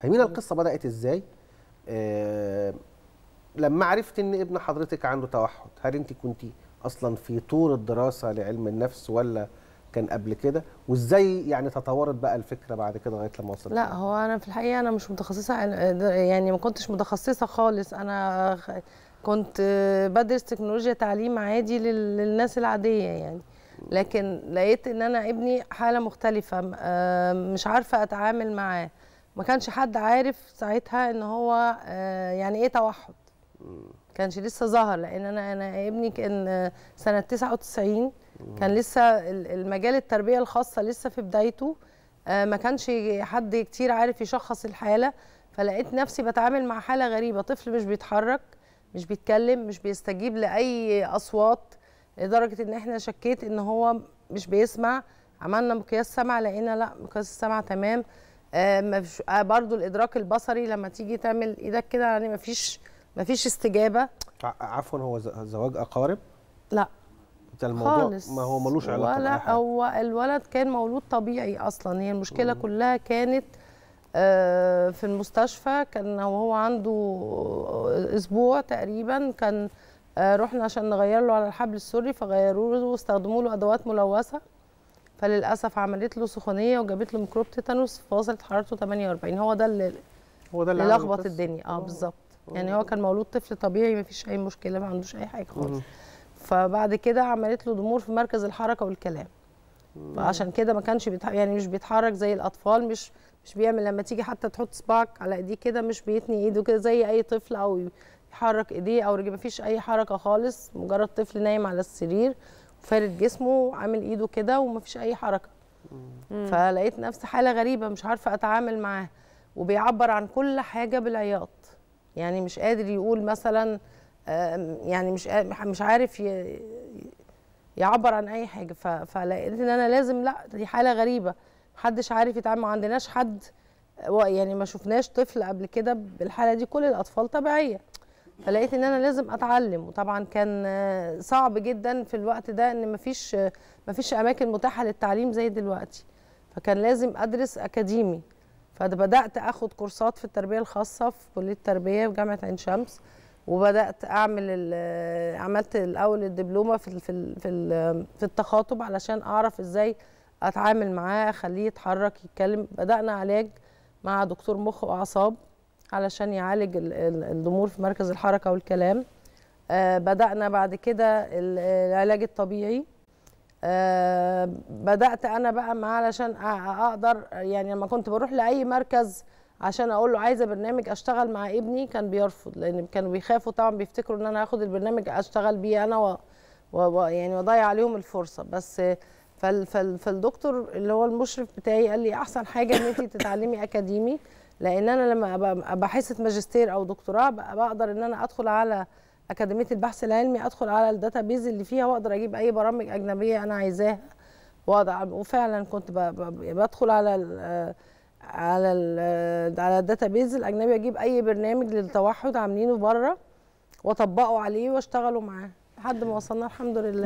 فاهمين القصه بدات ازاي آه لما عرفت ان ابن حضرتك عنده توحد هل انت كنت اصلا في طور الدراسه لعلم النفس ولا كان قبل كده وازاي يعني تطورت بقى الفكره بعد كده لغايه لما وصلت لا هو انا في الحقيقه انا مش متخصصه يعني ما كنتش متخصصه خالص انا كنت بدرس تكنولوجيا تعليم عادي للناس العاديه يعني لكن لقيت ان انا ابني حاله مختلفه آه، مش عارفه اتعامل معاه ما كانش حد عارف ساعتها ان هو آه، يعني ايه توحد كانش لسه ظهر لان انا انا ابني كان آه، سنه 99 كان لسه المجال التربيه الخاصه لسه في بدايته آه، ما كانش حد كتير عارف يشخص الحاله فلقيت نفسي بتعامل مع حاله غريبه طفل مش بيتحرك مش بيتكلم مش بيستجيب لاي اصوات لدرجه ان احنا شكيت ان هو مش بيسمع عملنا مقياس سمع لقينا لا مقياس السمع تمام آه، آه، برضو الادراك البصري لما تيجي تعمل ايدك كده يعني مفيش مفيش استجابه عفوا هو زواج اقارب لا ده الموضوع خالص. ما هو ملوش علاقه ولا هو الولد كان مولود طبيعي اصلا هي المشكله مم. كلها كانت آه، في المستشفى كان وهو عنده اسبوع تقريبا كان رحنا عشان نغير له على الحبل السري فغيروا له واستخدموا له ادوات ملوثه فللاسف عملت له سخونيه وجابت له ميكروب تيتانوس فوصلت حرارته 48 هو ده اللي هو ده اللي لخبط الدنيا اه, آه. بالظبط آه. يعني هو كان مولود طفل طبيعي ما فيش اي مشكله ما عندوش اي حاجه خالص فبعد كده عملت له ضمور في مركز الحركه والكلام فعشان كده ما كانش بيتح... يعني مش بيتحرك زي الاطفال مش مش بيعمل لما تيجي حتى تحط صباعك على ايديه كده مش بيتني ايده كده زي اي طفل او يحرك ايديه او رجليه ما فيش اي حركه خالص مجرد طفل نايم على السرير فارد جسمه وعامل ايده كده ومفيش اي حركه مم. فلقيت نفسي حاله غريبه مش عارفه اتعامل معاه وبيعبر عن كل حاجه بالعياط يعني مش قادر يقول مثلا يعني مش مش عارف يعبر عن اي حاجه فلقيت ان انا لازم لا دي حاله غريبه محدش عارف يتعامل ما عندناش حد يعني ما شفناش طفل قبل كده بالحاله دي كل الاطفال طبيعيه فلقيت ان انا لازم اتعلم وطبعا كان صعب جدا في الوقت ده ان مفيش مفيش اماكن متاحه للتعليم زي دلوقتي فكان لازم ادرس اكاديمي فبدات اخد كورسات في التربيه الخاصه في كليه التربيه في جامعه عين شمس وبدات اعمل عملت الاول الدبلومه في في في التخاطب علشان اعرف ازاي اتعامل معاه اخليه يتحرك يتكلم بدانا علاج مع دكتور مخ واعصاب علشان يعالج الضمور في مركز الحركه والكلام آه، بدانا بعد كده العلاج الطبيعي آه، بدات انا بقى مع علشان اقدر يعني لما كنت بروح لاي مركز عشان اقول له عايزه برنامج اشتغل مع ابني كان بيرفض لان كانوا بيخافوا طبعا بيفتكروا ان انا هاخد البرنامج اشتغل بيه انا و... و... يعني واضيع عليهم الفرصه بس فال... فال... فالدكتور اللي هو المشرف بتاعي قال لي احسن حاجه ان انت تتعلمي اكاديمي لان انا لما ابقى ماجستير او دكتوراه بقدر ان انا ادخل على اكاديميه البحث العلمي ادخل على الداتابيز اللي فيها واقدر اجيب اي برامج اجنبيه انا عايزاها واضع وفعلا كنت بدخل على الـ على الـ على الداتابيز الاجنبي اجيب اي برنامج للتوحد عاملينه بره واطبقه عليه واشتغلوا معاه لحد ما وصلنا الحمد لله